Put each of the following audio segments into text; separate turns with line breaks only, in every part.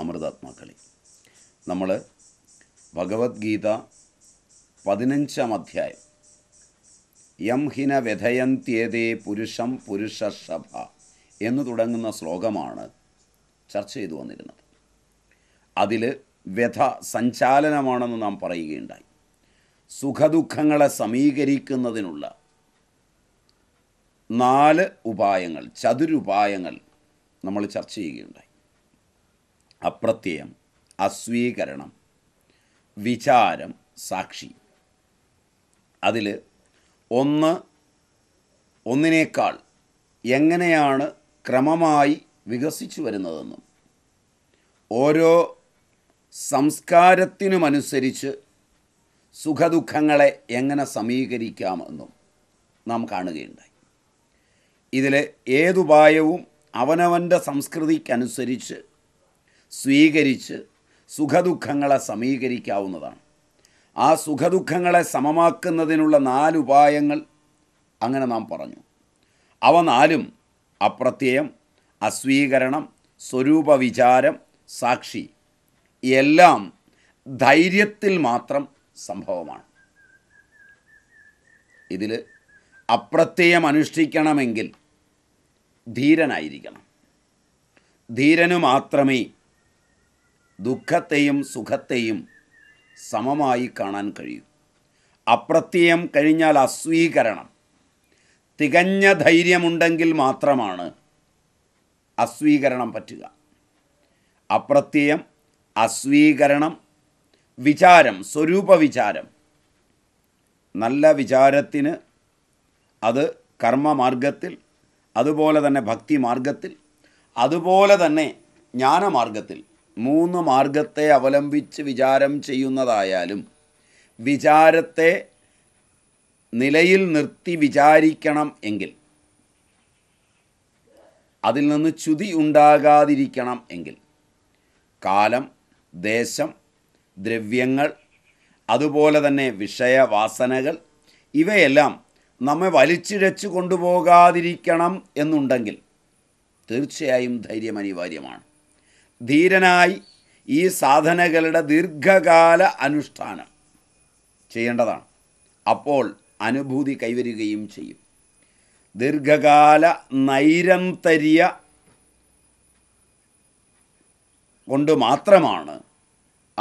അമൃതാത്മാക്കളി നമ്മൾ ഭഗവത്ഗീത പതിനഞ്ചാം അധ്യായം യം ഹിന വ്യഥയന്ത്യേതേ പുരുഷം പുരുഷസഭ എന്ന് തുടങ്ങുന്ന ശ്ലോകമാണ് ചർച്ച ചെയ്തു വന്നിരുന്നത് അതിൽ വ്യഥ സഞ്ചാലനമാണെന്ന് നാം പറയുകയുണ്ടായി സുഖദുഃഖങ്ങളെ സമീകരിക്കുന്നതിനുള്ള നാല് ഉപായങ്ങൾ ചതുരുപായങ്ങൾ നമ്മൾ ചർച്ച ചെയ്യുകയുണ്ടായി അപ്രത്യയം അസ്വീകരണം വിചാരം സാക്ഷി അതിൽ ഒന്ന് ഒന്നിനേക്കാൾ എങ്ങനെയാണ് ക്രമമായി വികസിച്ചു വരുന്നതെന്നും ഓരോ സംസ്കാരത്തിനുമനുസരിച്ച് സുഖദുഃഖങ്ങളെ എങ്ങനെ സമീകരിക്കാമെന്നും നാം കാണുകയുണ്ടായി ഇതിലെ ഏതുപായവും അവനവൻ്റെ സംസ്കൃതിക്കനുസരിച്ച് സ്വീകരിച്ച് സുഖദുഃഖങ്ങളെ സമീകരിക്കാവുന്നതാണ് ആ സുഖദുഃഖങ്ങളെ സമമാക്കുന്നതിനുള്ള നാലുപായങ്ങൾ അങ്ങനെ നാം പറഞ്ഞു അവ നാലും അപ്രത്യയം അസ്വീകരണം സ്വരൂപവിചാരം സാക്ഷി എല്ലാം ധൈര്യത്തിൽ മാത്രം സംഭവമാണ് ഇതിൽ അപ്രത്യയം അനുഷ്ഠിക്കണമെങ്കിൽ ധീരനായിരിക്കണം ധീരനു മാത്രമേ ദുഃഖത്തെയും സുഖത്തെയും സമമായി കാണാൻ കഴിയും അപ്രത്യയം കഴിഞ്ഞാൽ അസ്വീകരണം തികഞ്ഞ ധൈര്യമുണ്ടെങ്കിൽ മാത്രമാണ് അസ്വീകരണം പറ്റുക അപ്രത്യയം അസ്വീകരണം വിചാരം സ്വരൂപ വിചാരം നല്ല വിചാരത്തിന് അത് കർമ്മമാർഗത്തിൽ അതുപോലെ തന്നെ ഭക്തിമാർഗത്തിൽ അതുപോലെ തന്നെ ജ്ഞാനമാർഗത്തിൽ മൂന്ന് മാർഗത്തെ അവലംബിച്ച് വിചാരം ചെയ്യുന്നതായാലും വിചാരത്തെ നിലയിൽ നിർത്തി വിചാരിക്കണം എങ്കിൽ അതിൽ നിന്ന് ചുതി ഉണ്ടാകാതിരിക്കണം എങ്കിൽ കാലം ദേശം ദ്രവ്യങ്ങൾ അതുപോലെ തന്നെ വിഷയവാസനകൾ ഇവയെല്ലാം നമ്മെ വലിച്ചിഴച്ചു കൊണ്ടുപോകാതിരിക്കണം എന്നുണ്ടെങ്കിൽ തീർച്ചയായും ധൈര്യം അനിവാര്യമാണ് ധീരനായി ഈ സാധനകളുടെ ദീർഘകാല അനുഷ്ഠാനം ചെയ്യേണ്ടതാണ് അപ്പോൾ അനുഭൂതി കൈവരികയും ചെയ്യും ദീർഘകാല നൈരന്തര്യ കൊണ്ട് മാത്രമാണ്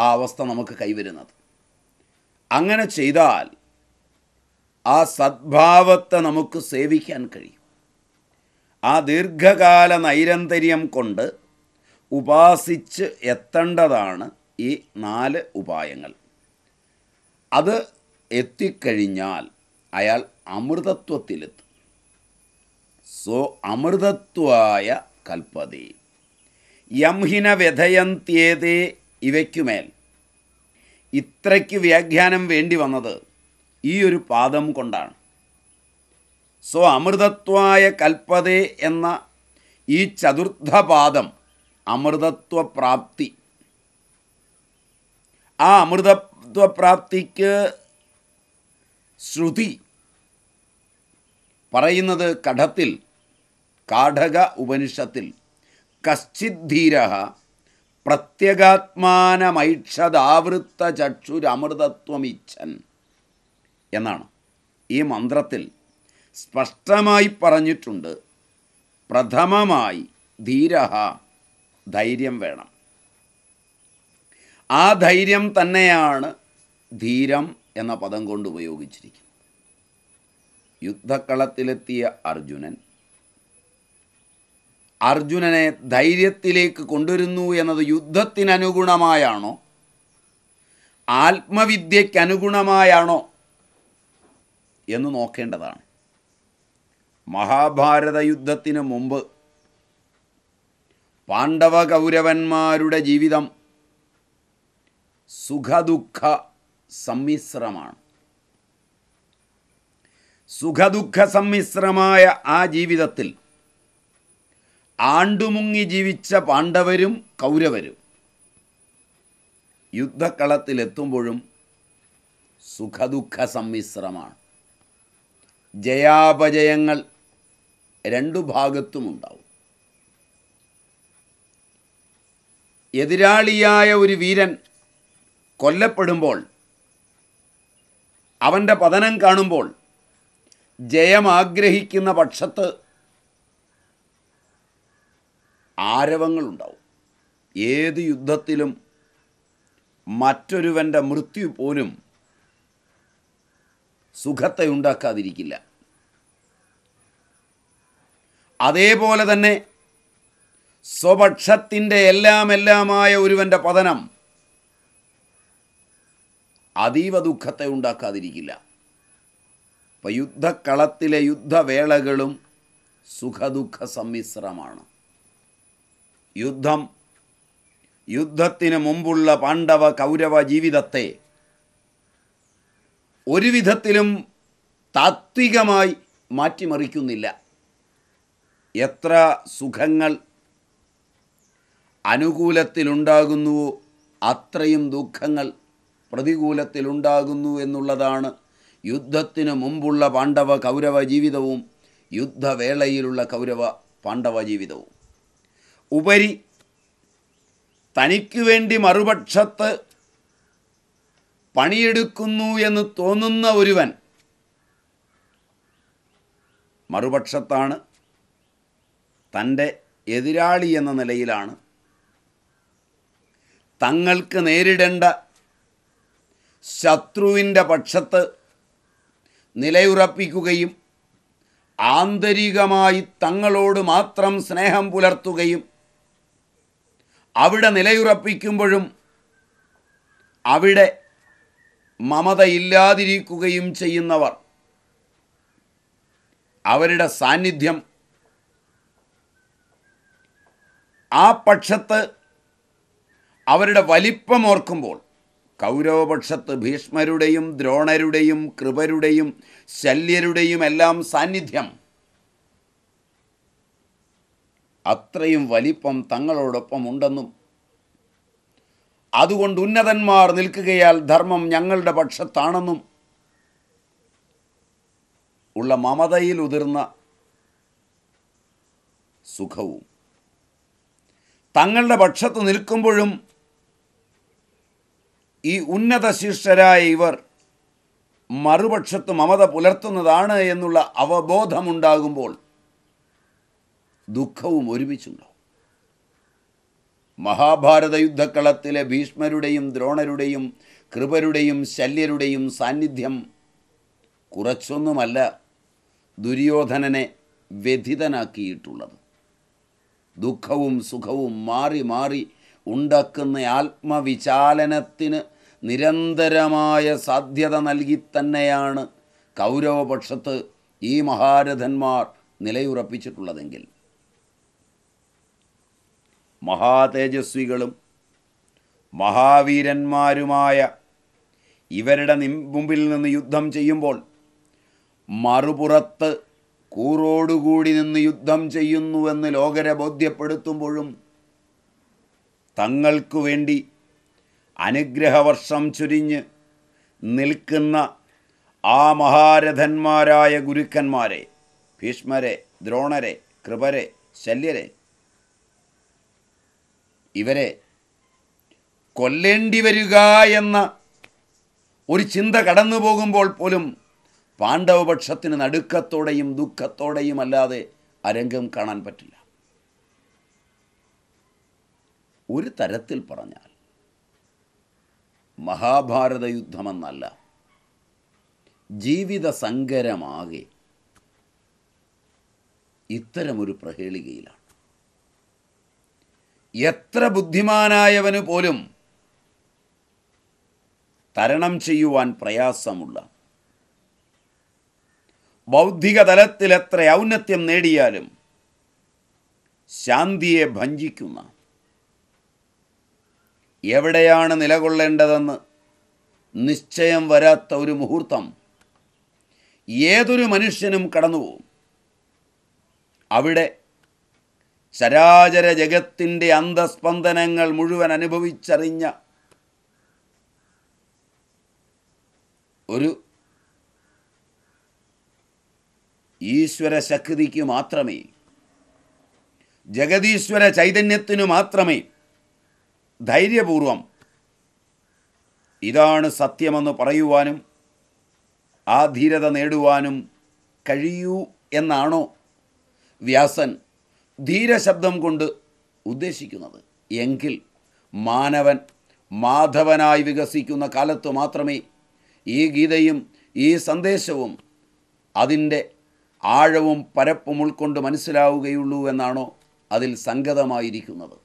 ആ അവസ്ഥ നമുക്ക് കൈവരുന്നത് അങ്ങനെ ചെയ്താൽ ആ സദ്ഭാവത്തെ നമുക്ക് സേവിക്കാൻ കഴിയും ആ ദീർഘകാല നൈരന്തര്യം കൊണ്ട് ഉപാസിച്ച് എത്തേണ്ടതാണ് ഈ നാല് ഉപായങ്ങൾ അത് എത്തിക്കഴിഞ്ഞാൽ അയാൾ അമൃതത്വത്തിലെത്തും സോ അമൃതത്വായ കൽപ്പതി യംഹിന വ്യഥയന്ത്യേതേ ഇവയ്ക്കുമേൽ ഇത്രയ്ക്ക് വ്യാഖ്യാനം വേണ്ടി വന്നത് ഈ ഒരു പാദം കൊണ്ടാണ് സോ അമൃതത്വായ കൽപ്പതേ എന്ന ഈ ചതുർത്ഥപാദം അമൃതത്വപ്രാപ്തി ആ അമൃതത്വപ്രാപ്തിക്ക് ശ്രുതി പറയുന്നത് കഠത്തിൽ കാഠക ഉപനിഷത്തിൽ കശ്ചിദ്ധീര പ്രത്യേകാത്മാനമൈക്ഷതാവൃത്ത ചക്ഷുരമൃതത്വമിച്ഛൻ എന്നാണ് ഈ മന്ത്രത്തിൽ സ്പഷ്ടമായി പറഞ്ഞിട്ടുണ്ട് പ്രഥമമായി ധീര ധൈര്യം വേണം ആ ധൈര്യം തന്നെയാണ് ധീരം എന്ന പദം കൊണ്ട് ഉപയോഗിച്ചിരിക്കുന്നത് യുദ്ധക്കളത്തിലെത്തിയ അർജുനൻ അർജുനനെ ധൈര്യത്തിലേക്ക് കൊണ്ടുവരുന്നു എന്നത് യുദ്ധത്തിനനുഗുണമായാണോ ആത്മവിദ്യക്കനുഗുണമായാണോ എന്ന് നോക്കേണ്ടതാണ് മഹാഭാരത യുദ്ധത്തിന് മുമ്പ് പാണ്ഡവ കൗരവന്മാരുടെ ജീവിതം സുഖദുഃഖ സമ്മിശ്രമാണ് സുഖദുഃഖ സമ്മിശ്രമായ ആ ജീവിതത്തിൽ ആണ്ടുമുങ്ങി ജീവിച്ച പാണ്ഡവരും കൗരവരും യുദ്ധക്കളത്തിലെത്തുമ്പോഴും സുഖദുഃഖ സമ്മിശ്രമാണ് ജയാപജയങ്ങൾ രണ്ടു ഭാഗത്തുമുണ്ടാവും എതിരാളിയായ ഒരു വീരൻ കൊല്ലപ്പെടുമ്പോൾ അവൻ്റെ പതനം കാണുമ്പോൾ ജയം ആഗ്രഹിക്കുന്ന പക്ഷത്ത് ആരവങ്ങളുണ്ടാവും ഏത് യുദ്ധത്തിലും മറ്റൊരുവൻ്റെ മൃത്യു പോലും സുഖത്തെ ഉണ്ടാക്കാതിരിക്കില്ല അതേപോലെ തന്നെ സ്വപക്ഷത്തിൻ്റെ എല്ലാം എല്ലാമായ ഒരുവൻ്റെ പതനം അതീവ ദുഃഖത്തെ ഉണ്ടാക്കാതിരിക്കില്ല അപ്പം യുദ്ധക്കളത്തിലെ യുദ്ധവേളകളും സുഖദുഃഖ സമ്മിശ്രമാണ് യുദ്ധം യുദ്ധത്തിന് മുമ്പുള്ള പാണ്ഡവ കൗരവ ജീവിതത്തെ ഒരു വിധത്തിലും താത്വികമായി മാറ്റിമറിക്കുന്നില്ല എത്ര സുഖങ്ങൾ അനുകൂലത്തിലുണ്ടാകുന്നുവോ അത്രയും ദുഃഖങ്ങൾ പ്രതികൂലത്തിലുണ്ടാകുന്നു എന്നുള്ളതാണ് യുദ്ധത്തിനു മുമ്പുള്ള പാണ്ഡവ കൗരവ ജീവിതവും യുദ്ധവേളയിലുള്ള കൗരവ പാണ്ഡവ ജീവിതവും ഉപരി തനിക്ക് വേണ്ടി മറുപക്ഷത്ത് പണിയെടുക്കുന്നു എന്ന് തോന്നുന്ന ഒരുവൻ മറുപക്ഷത്താണ് തൻ്റെ എതിരാളി എന്ന നിലയിലാണ് തങ്ങൾക്ക് നേരിടേണ്ട ശത്രുവിൻ്റെ പക്ഷത്ത് നിലയുറപ്പിക്കുകയും ആന്തരികമായി തങ്ങളോട് മാത്രം സ്നേഹം പുലർത്തുകയും അവിടെ നിലയുറപ്പിക്കുമ്പോഴും അവിടെ മമതയില്ലാതിരിക്കുകയും ചെയ്യുന്നവർ അവരുടെ സാന്നിധ്യം ആ പക്ഷത്ത് അവരുടെ വലിപ്പം ഓർക്കുമ്പോൾ കൗരവപക്ഷത്ത് ഭീഷ്മരുടെയും ദ്രോണരുടെയും കൃപരുടെയും ശല്യരുടെയും എല്ലാം സാന്നിധ്യം അത്രയും വലിപ്പം തങ്ങളോടൊപ്പം ഉണ്ടെന്നും അതുകൊണ്ട് ഉന്നതന്മാർ നിൽക്കുകയാൽ ധർമ്മം ഞങ്ങളുടെ പക്ഷത്താണെന്നും ഉള്ള മമതയിൽ ഉതിർന്ന സുഖവും തങ്ങളുടെ പക്ഷത്ത് നിൽക്കുമ്പോഴും ഈ ഉന്നത ശിഷ്യരായ ഇവർ മറുപക്ഷത്ത് മമത പുലർത്തുന്നതാണ് എന്നുള്ള അവബോധമുണ്ടാകുമ്പോൾ ദുഃഖവും ഒരുമിച്ചുണ്ടാവും മഹാഭാരത യുദ്ധക്കളത്തിലെ ഭീഷ്മരുടെയും ദ്രോണരുടെയും കൃപരുടെയും ശല്യരുടെയും സാന്നിധ്യം കുറച്ചൊന്നുമല്ല ദുര്യോധനനെ വ്യഥിതനാക്കിയിട്ടുള്ളത് ദുഃഖവും സുഖവും മാറി മാറി ഉണ്ടാക്കുന്ന ആത്മവിചാലനത്തിന് നിരന്തരമായ സാധ്യത നൽകി തന്നെയാണ് കൗരവപക്ഷത്ത് ഈ മഹാരഥന്മാർ നിലയുറപ്പിച്ചിട്ടുള്ളതെങ്കിൽ മഹാതേജസ്വികളും മഹാവീരന്മാരുമായ ഇവരുടെ മുമ്പിൽ നിന്ന് യുദ്ധം ചെയ്യുമ്പോൾ മറുപുറത്ത് കൂറോടുകൂടി നിന്ന് യുദ്ധം ചെയ്യുന്നുവെന്ന് ലോകരെ ബോധ്യപ്പെടുത്തുമ്പോഴും തങ്ങൾക്കു വേണ്ടി അനുഗ്രഹവർഷം ചുരിഞ്ഞ് നിൽക്കുന്ന ആ മഹാരഥന്മാരായ ഗുരുക്കന്മാരെ ഭീഷ്മരെ ദ്രോണരെ കൃപരെ ശല്യരെ ഇവരെ കൊല്ലേണ്ടി വരിക എന്ന ഒരു ചിന്ത കടന്നു പോകുമ്പോൾ പോലും പാണ്ഡവപക്ഷത്തിന് നടുക്കത്തോടെയും ദുഃഖത്തോടെയും അല്ലാതെ അരംഗം കാണാൻ പറ്റില്ല ഒരു തരത്തിൽ പറഞ്ഞാൽ മഹാഭാരത യുദ്ധമെന്നല്ല ജീവിത സങ്കരമാകെ ഇത്തരമൊരു പ്രഹേളികയിലാണ് എത്ര ബുദ്ധിമാനായവന് പോലും തരണം ചെയ്യുവാൻ പ്രയാസമുള്ള ബൗദ്ധിക തലത്തിൽ എത്ര ഔന്നത്യം നേടിയാലും ശാന്തിയെ ഭഞ്ജിക്കുന്ന എവിടെയാണ് നിലകൊള്ളേണ്ടതെന്ന് നിശ്ചയം വരാത്ത ഒരു മുഹൂർത്തം ഏതൊരു മനുഷ്യനും കടന്നുപോകും അവിടെ ചരാചര ജഗത്തിൻ്റെ അന്തസ്പന്ദനങ്ങൾ മുഴുവൻ അനുഭവിച്ചറിഞ്ഞ ഒരു ഈശ്വര ശക്തിക്ക് മാത്രമേ ജഗതീശ്വര ചൈതന്യത്തിനു മാത്രമേ ധൈര്യപൂർവം ഇതാണ് സത്യമെന്ന് പറയുവാനും ആ ധീരത നേടുവാനും കഴിയൂ എന്നാണോ വ്യാസൻ ധീരശബ്ദം കൊണ്ട് ഉദ്ദേശിക്കുന്നത് എങ്കിൽ മാനവൻ മാധവനായി വികസിക്കുന്ന കാലത്ത് മാത്രമേ ഈ ഗീതയും ഈ സന്ദേശവും അതിൻ്റെ ആഴവും പരപ്പും ഉൾക്കൊണ്ട് മനസ്സിലാവുകയുള്ളൂ എന്നാണോ അതിൽ സംഗതമായിരിക്കുന്നത്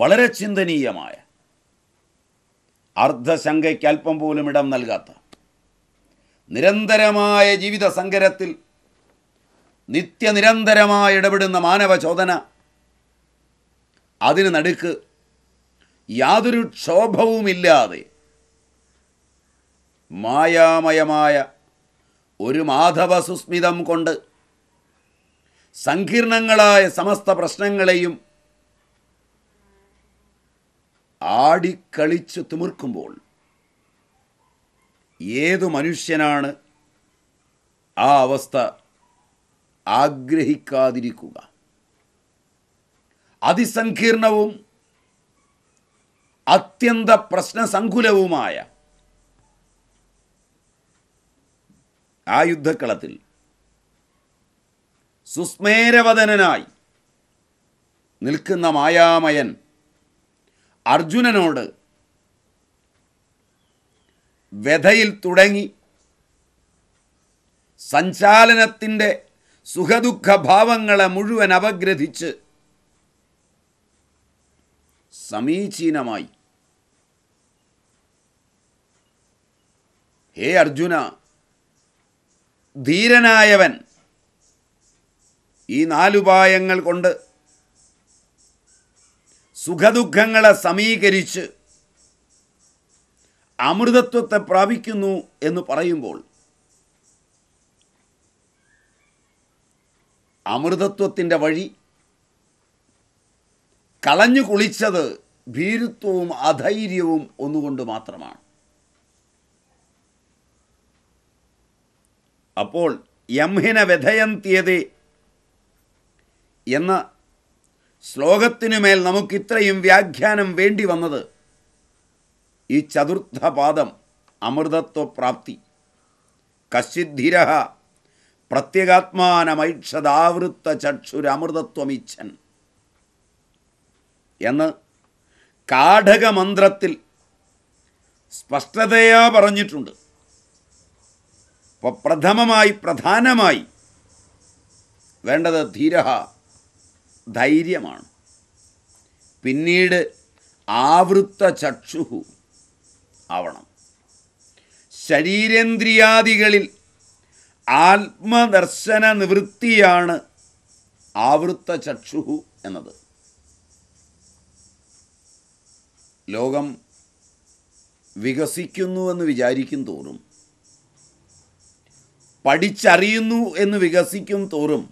വളരെ ചിന്തനീയമായ അർദ്ധശങ്കയ്ക്ക് അല്പം പോലും ഇടം നൽകാത്ത നിരന്തരമായ ജീവിത സങ്കരത്തിൽ നിത്യനിരന്തരമായി ഇടപെടുന്ന മാനവ ചോദന അതിന് നടുക്ക് യാതൊരു ക്ഷോഭവുമില്ലാതെ മായാമയമായ ഒരു മാധവ സുസ്മിതം കൊണ്ട് സങ്കീർണങ്ങളായ സമസ്ത പ്രശ്നങ്ങളെയും ആടിക്കളിച്ച് തിമിർക്കുമ്പോൾ ഏതു മനുഷ്യനാണ് ആ അവസ്ഥ ആഗ്രഹിക്കാതിരിക്കുക അതിസങ്കീർണവും അത്യന്ത പ്രശ്നസങ്കുലവുമായ ആ യുദ്ധക്കളത്തിൽ സുസ്മേരവദനായി നിൽക്കുന്ന മായാമയൻ അർജുനനോട് വ്യഥയിൽ തുടങ്ങി സഞ്ചാലനത്തിൻ്റെ സുഖദുഃഖ ഭാവങ്ങളെ മുഴുവൻ അപഗ്രഥിച്ച് സമീചീനമായി ഹേ അർജുന ധീരനായവൻ ഈ നാലുപായങ്ങൾ കൊണ്ട് സുഖദുഃഖങ്ങളെ സമീകരിച്ച് അമൃതത്വത്തെ പ്രാപിക്കുന്നു എന്ന് പറയുമ്പോൾ അമൃതത്വത്തിൻ്റെ വഴി കളഞ്ഞു കുളിച്ചത് ഭീരുത്വവും അധൈര്യവും ഒന്നുകൊണ്ട് മാത്രമാണ് അപ്പോൾ യംഹിന വ്യഥയന്തിയതേ എന്ന ശ്ലോകത്തിനുമേൽ ഇത്രയും വ്യാഖ്യാനം വേണ്ടി വന്നത് ഈ ചതുർത്ഥപാദം പാദം അമൃതത്വപ്രാപ്തി കശിദ്ധിര പ്രത്യേകാത്മാനമൈക്ഷതാവൃത്ത ചക്ഷുരമൃതത്വമിച്ഛൻ എന്ന് കാഠകമന്ത്രത്തിൽ സ്പഷ്ടതയാ പറഞ്ഞിട്ടുണ്ട് അപ്പോൾ പ്രഥമമായി പ്രധാനമായി വേണ്ടത് ധീരഹ ധൈര്യമാണ് പിന്നീട് ആവൃത്ത ചക്ഷുഹു ആവണം ശരീരേന്ദ്രിയാദികളിൽ ആത്മദർശന നിവൃത്തിയാണ് ആവൃത്ത ചക്ഷുഹു എന്നത് ലോകം വികസിക്കുന്നുവെന്ന് വിചാരിക്കും തോറും പഠിച്ചറിയുന്നു എന്ന് വികസിക്കും തോറും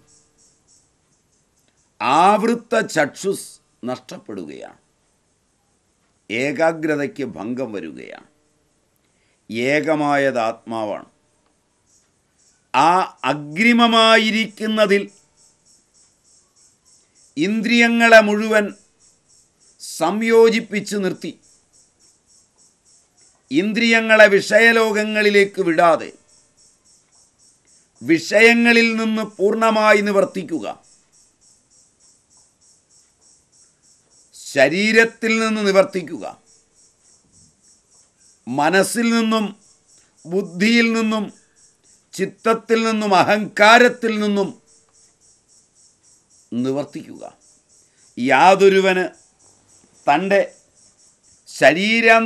ആവൃത്ത ചക്ഷുസ് നഷ്ടപ്പെടുകയാണ് ഏകാഗ്രതയ്ക്ക് ഭംഗം വരികയാണ് ഏകമായത് ആത്മാവാണ് ആ അഗ്രിമമായിരിക്കുന്നതിൽ ഇന്ദ്രിയങ്ങളെ മുഴുവൻ സംയോജിപ്പിച്ച് നിർത്തി ഇന്ദ്രിയങ്ങളെ വിഷയലോകങ്ങളിലേക്ക് വിടാതെ വിഷയങ്ങളിൽ നിന്ന് പൂർണ്ണമായി നിവർത്തിക്കുക ശരീരത്തിൽ നിന്ന് നിവർത്തിക്കുക മനസ്സിൽ നിന്നും ബുദ്ധിയിൽ നിന്നും ചിത്തത്തിൽ നിന്നും അഹങ്കാരത്തിൽ നിന്നും നിവർത്തിക്കുക യാതൊരുവന് തൻ്റെ ശരീരം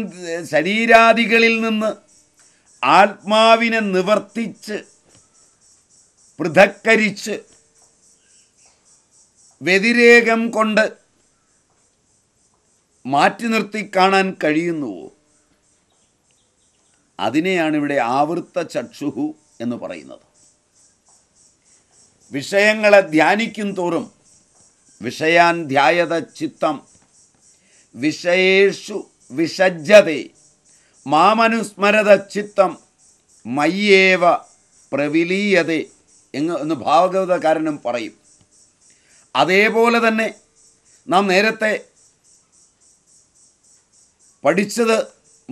ശരീരാദികളിൽ നിന്ന് ആത്മാവിനെ നിവർത്തിച്ച് പൃഥക്കരിച്ച് വ്യതിരേകം കൊണ്ട് മാറ്റി നിർത്തി കാണാൻ കഴിയുന്നുവോ അതിനെയാണ് ഇവിടെ ആവൃത്ത ചക്ഷുഹു എന്ന് പറയുന്നത് വിഷയങ്ങളെ ധ്യാനിക്കും തോറും വിഷയാൻ ധ്യായത ചിത്തം വിഷയേഷു വിഷജ്ജതേ മാമനുസ്മരത ചിത്തം മയ്യേവ പ്രവിലീയതേ എന്ന് എന്ന് ഭാഗവതകാരനും പറയും അതേപോലെ തന്നെ നാം നേരത്തെ പഠിച്ചത്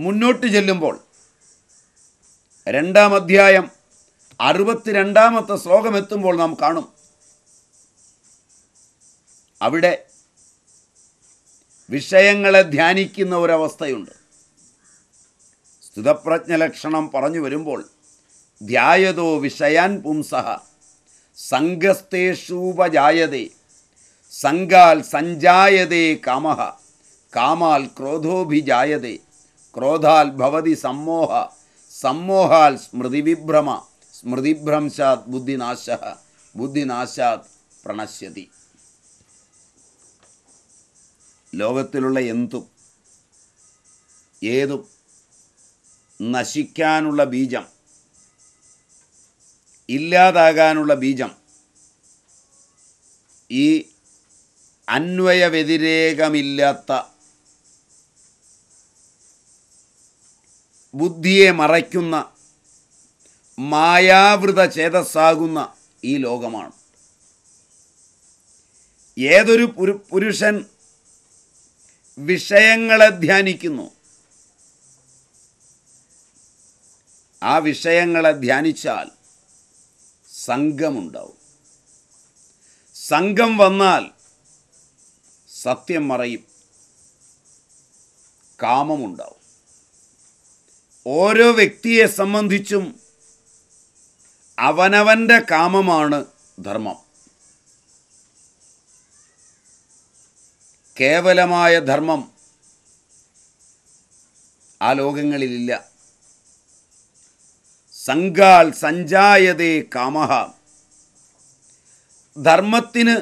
മുന്നോട്ട് ചെല്ലുമ്പോൾ രണ്ടാം അധ്യായം അറുപത്തിരണ്ടാമത്തെ ശ്ലോകമെത്തുമ്പോൾ നാം കാണും അവിടെ വിഷയങ്ങളെ ധ്യാനിക്കുന്ന ഒരവസ്ഥയുണ്ട് സ്ഥിതപ്രജ്ഞ ലക്ഷണം പറഞ്ഞു വരുമ്പോൾ ധ്യായതോ വിഷയാൻ പുംസഹ സംഘസ്തേഷൂപജായതേ സംഘാൽ സഞ്ജായതേ കാമഹ കാമാൽ ക്രോധോഭിജായതേ ക്രോധാൽ ഭവതി സമ്മോഹ സമ്മോഹാൽ സ്മൃതിവിഭ്രമ സ്മൃതിഭ്രംശാത് ബുദ്ധിനാശ ബുദ്ധിനാശാത് പ്രണശ്യതി ലോകത്തിലുള്ള എന്തും ഏതും നശിക്കാനുള്ള ബീജം ഇല്ലാതാകാനുള്ള ബീജം ഈ അന്വയവ്യതിരേകമില്ലാത്ത ബുദ്ധിയെ മറയ്ക്കുന്ന മായാവൃത ചേതസ്സാകുന്ന ഈ ലോകമാണ് ഏതൊരു പുരുഷൻ വിഷയങ്ങളെ ധ്യാനിക്കുന്നു ആ വിഷയങ്ങളെ ധ്യാനിച്ചാൽ സംഘമുണ്ടാവും സംഘം വന്നാൽ സത്യം മറയും കാമമുണ്ടാവും ഓരോ വ്യക്തിയെ സംബന്ധിച്ചും അവനവൻ്റെ കാമമാണ് ധർമ്മം കേവലമായ ധർമ്മം ആ ലോകങ്ങളിലില്ല സംഘാൽ സഞ്ചായതേ കാമഹ ധർമ്മത്തിന്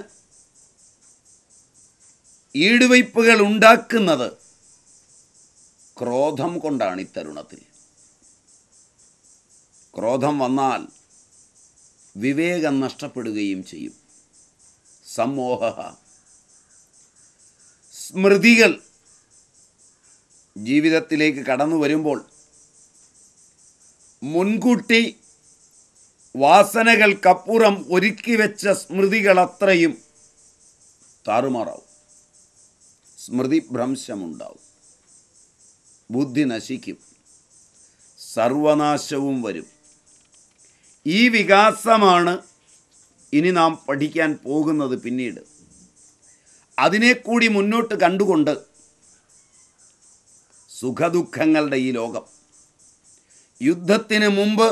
ഈടുവയ്പ്പുകൾ ഉണ്ടാക്കുന്നത് ക്രോധം കൊണ്ടാണ് ഇത്തരുണത്തിൽ ക്രോധം വന്നാൽ വിവേകം നഷ്ടപ്പെടുകയും ചെയ്യും സമ്മോഹ സ്മൃതികൾ ജീവിതത്തിലേക്ക് കടന്നു വരുമ്പോൾ മുൻകൂട്ടി വാസനകൾക്കപ്പുറം ഒരുക്കി വെച്ച സ്മൃതികളത്രയും താറുമാറാവും സ്മൃതി ഭ്രംശമുണ്ടാവും ബുദ്ധി നശിക്കും സർവനാശവും വരും ഈ വികാസമാണ് ഇനി നാം പഠിക്കാൻ പോകുന്നത് പിന്നീട് അതിനെക്കൂടി മുന്നോട്ട് കണ്ടുകൊണ്ട് സുഖദുഃഖങ്ങളുടെ ഈ ലോകം യുദ്ധത്തിന് മുമ്പ്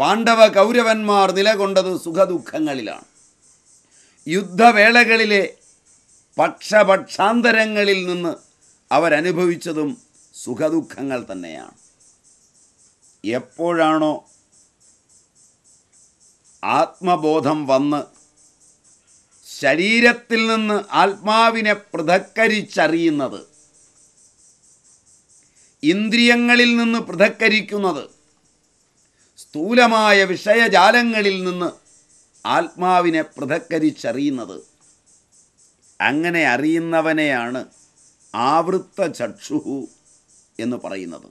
പാണ്ഡവ കൗരവന്മാർ നിലകൊണ്ടത് സുഖദുഃഖങ്ങളിലാണ് യുദ്ധവേളകളിലെ പക്ഷപക്ഷാന്തരങ്ങളിൽ നിന്ന് അവരനുഭവിച്ചതും സുഖദുഃഖങ്ങൾ തന്നെയാണ് എപ്പോഴാണോ ആത്മബോധം വന്ന് ശരീരത്തിൽ നിന്ന് ആത്മാവിനെ പൃഥക്കരിച്ചറിയുന്നത് ഇന്ദ്രിയങ്ങളിൽ നിന്ന് പൃഥക്കരിക്കുന്നത് സ്ഥൂലമായ വിഷയജാലങ്ങളിൽ നിന്ന് ആത്മാവിനെ പൃഥക്കരിച്ചറിയുന്നത് അങ്ങനെ അറിയുന്നവനെയാണ് ആവൃത്ത ചക്ഷുഹു എന്ന് പറയുന്നത്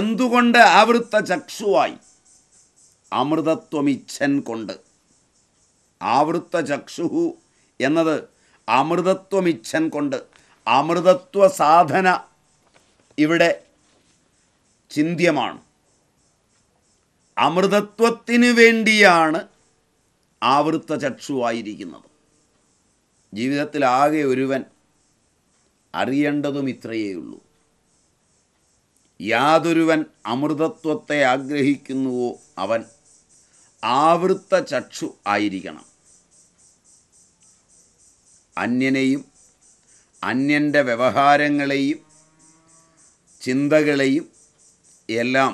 എന്തുകൊണ്ട് ആവൃത്ത ചക്ഷുവായി അമൃതത്വമിച്ഛൻ കൊണ്ട് ആവൃത്ത ചക്ഷുഹു എന്നത് അമൃതത്വമിച്ഛൻ കൊണ്ട് അമൃതത്വ സാധന ഇവിടെ ചിന്ത്യമാണ് അമൃതത്വത്തിന് വേണ്ടിയാണ് ആവൃത്ത ചക്ഷുവായിരിക്കുന്നത് ജീവിതത്തിലാകെ ഒരുവൻ അറിയേണ്ടതും ഇത്രയേ ഉള്ളൂ യാതൊരുവൻ അമൃതത്വത്തെ ആഗ്രഹിക്കുന്നുവോ അവൻ ആവൃത്ത ചക്ഷു ആയിരിക്കണം അന്യനെയും അന്യൻ്റെ വ്യവഹാരങ്ങളെയും ചിന്തകളെയും എല്ലാം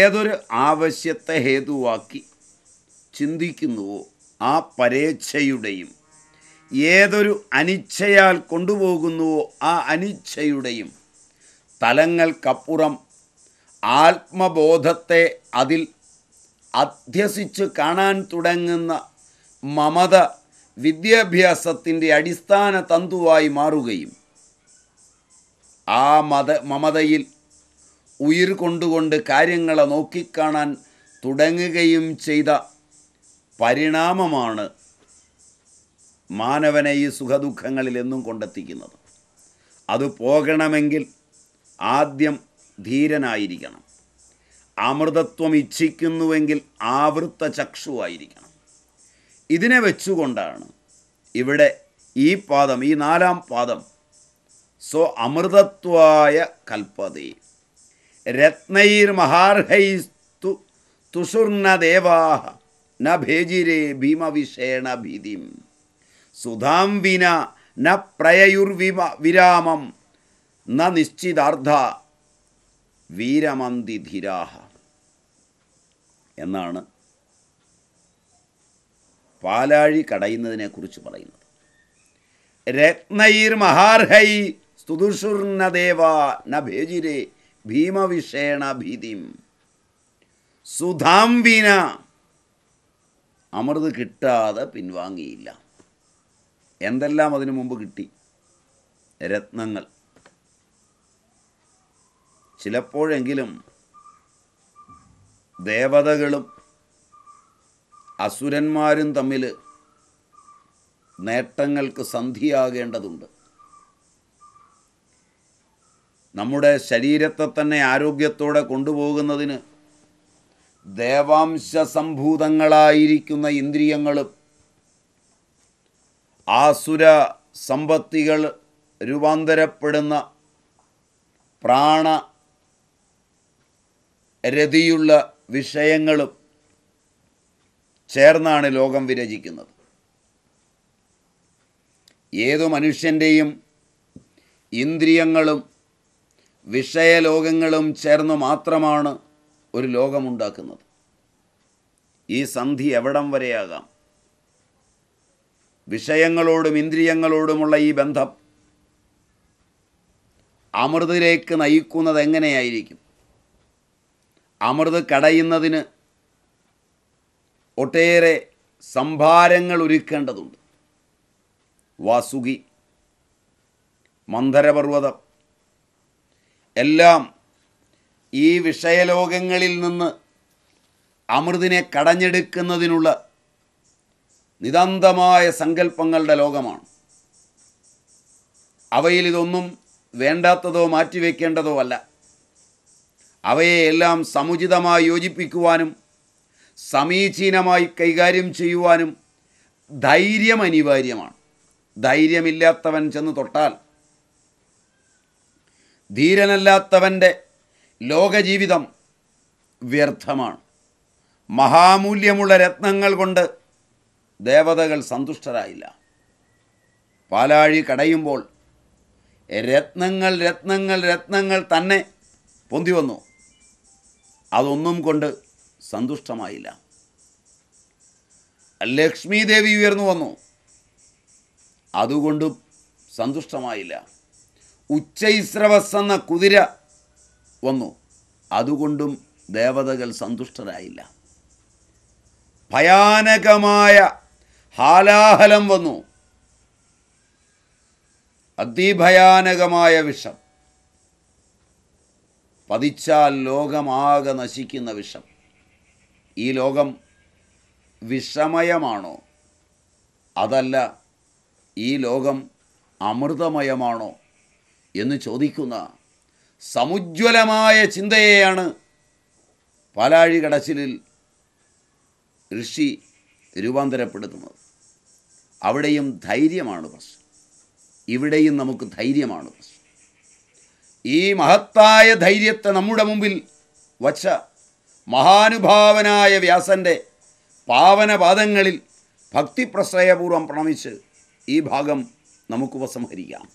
ഏതൊരു ആവശ്യത്തെ ഹേതുവാക്കി ചിന്തിക്കുന്നുവോ ആ പരേച്ഛയുടെയും ഏതൊരു അനിച്ഛയാൽ കൊണ്ടുപോകുന്നുവോ ആ അനിച്ഛയുടെയും തലങ്ങൾക്കപ്പുറം ആത്മബോധത്തെ അതിൽ അധ്യസിച്ച് കാണാൻ തുടങ്ങുന്ന മമത വിദ്യാഭ്യാസത്തിൻ്റെ അടിസ്ഥാന തന്തുവായി മാറുകയും ആ മത മമതയിൽ ഉയിർ കൊണ്ടുകൊണ്ട് കാര്യങ്ങളെ നോക്കിക്കാണാൻ തുടങ്ങുകയും ചെയ്ത പരിണാമമാണ് മാനവനെ ഈ സുഖദുഃഖങ്ങളിൽ എന്നും കൊണ്ടെത്തിക്കുന്നത് അത് പോകണമെങ്കിൽ ആദ്യം ധീരനായിരിക്കണം അമൃതത്വം ഇച്ഛിക്കുന്നുവെങ്കിൽ ആവൃത്ത ചക്ഷുവായിരിക്കണം ഇതിനെ വെച്ചുകൊണ്ടാണ് ഇവിടെ ഈ പാദം ഈ നാലാം പാദം സോ അമൃതത്വായ കൽപ്പതി രത്നൈർ മഹാർഹൈസ്തു ദേവാഹ ന ഭേജിരേ ഭീമവിഷേണ ഭീതിം സുധാം വിന ന പ്രയയുർവിമ വിരാമം ന നിശ്ചിതാർത്ഥ വീരമന്തി എന്നാണ് പാലാഴി കടയുന്നതിനെക്കുറിച്ച് പറയുന്നത് രത്നൈർ മഹാർഹൈ സ്തുതുഷുർണദേവ നഭേജിരെ ഭീമവിഷേണ ഭീതിം സുധാം അമൃത് കിട്ടാതെ പിൻവാങ്ങിയില്ല എന്തെല്ലാം അതിനു മുമ്പ് കിട്ടി രത്നങ്ങൾ ചിലപ്പോഴെങ്കിലും ദേവതകളും അസുരന്മാരും തമ്മിൽ നേട്ടങ്ങൾക്ക് സന്ധിയാകേണ്ടതുണ്ട് നമ്മുടെ ശരീരത്തെ തന്നെ ആരോഗ്യത്തോടെ കൊണ്ടുപോകുന്നതിന് ദേവാംശ സംഭൂതങ്ങളായിരിക്കുന്ന ഇന്ദ്രിയങ്ങളും ആസുര സമ്പത്തികൾ രൂപാന്തരപ്പെടുന്ന പ്രാണ രതിയുള്ള വിഷയങ്ങളും ചേർന്നാണ് ലോകം വിരചിക്കുന്നത് ഏതു മനുഷ്യൻ്റെയും ഇന്ദ്രിയങ്ങളും വിഷയലോകങ്ങളും ചേർന്ന് മാത്രമാണ് ഒരു ലോകമുണ്ടാക്കുന്നത് ഈ സന്ധി എവിടം വരെയാകാം വിഷയങ്ങളോടും ഇന്ദ്രിയങ്ങളോടുമുള്ള ഈ ബന്ധം അമൃതിലേക്ക് നയിക്കുന്നത് എങ്ങനെയായിരിക്കും അമൃത് കടയുന്നതിന് ഒട്ടേറെ സംഭാരങ്ങൾ ഒരുക്കേണ്ടതുണ്ട് വാസുകി മന്ധരപർവ്വതം എല്ലാം ഈ വിഷയലോകങ്ങളിൽ നിന്ന് അമൃതിനെ കടഞ്ഞെടുക്കുന്നതിനുള്ള നിതാന്തമായ സങ്കല്പങ്ങളുടെ ലോകമാണ് അവയിൽ ഇതൊന്നും വേണ്ടാത്തതോ മാറ്റിവെക്കേണ്ടതോ അല്ല എല്ലാം സമുചിതമായി യോജിപ്പിക്കുവാനും സമീചീനമായി കൈകാര്യം ചെയ്യുവാനും ധൈര്യം അനിവാര്യമാണ് ധൈര്യമില്ലാത്തവൻ ചെന്ന് തൊട്ടാൽ ധീരനല്ലാത്തവൻ്റെ ലോകജീവിതം വ്യർത്ഥമാണ് മഹാമൂല്യമുള്ള രത്നങ്ങൾ കൊണ്ട് ദേവതകൾ സന്തുഷ്ടരായില്ല പാലാഴി കടയുമ്പോൾ രത്നങ്ങൾ രത്നങ്ങൾ രത്നങ്ങൾ തന്നെ പൊന്തി വന്നു അതൊന്നും കൊണ്ട് സന്തുഷ്ടമായില്ല ലക്ഷ്മി ദേവി ഉയർന്നു വന്നു അതുകൊണ്ടും സന്തുഷ്ടമായില്ല ഉച്ചൈസ്രവസ് എന്ന കുതിര വന്നു അതുകൊണ്ടും ദേവതകൾ സന്തുഷ്ടരായില്ല ഭയാനകമായ ഹാലാഹലം വന്നു അതിഭയാനകമായ വിഷം പതിച്ചാൽ ലോകമാകെ നശിക്കുന്ന വിഷം ഈ ലോകം വിഷമയമാണോ അതല്ല ഈ ലോകം അമൃതമയമാണോ എന്ന് ചോദിക്കുന്ന സമുജ്വലമായ ചിന്തയെയാണ് പാലാഴി കടച്ചിലിൽ ഋഷി രൂപാന്തരപ്പെടുത്തുന്നത് അവിടെയും ധൈര്യമാണ് പ്രശ്നം ഇവിടെയും നമുക്ക് ധൈര്യമാണ് പ്രശ്നം ഈ മഹത്തായ ധൈര്യത്തെ നമ്മുടെ മുമ്പിൽ വച്ച മഹാനുഭാവനായ വ്യാസൻ്റെ പാവനപാദങ്ങളിൽ ഭക്തിപ്രശ്രയപൂർവം പ്രണമിച്ച് ഈ ഭാഗം നമുക്ക് ഉപസംഹരിക്കാം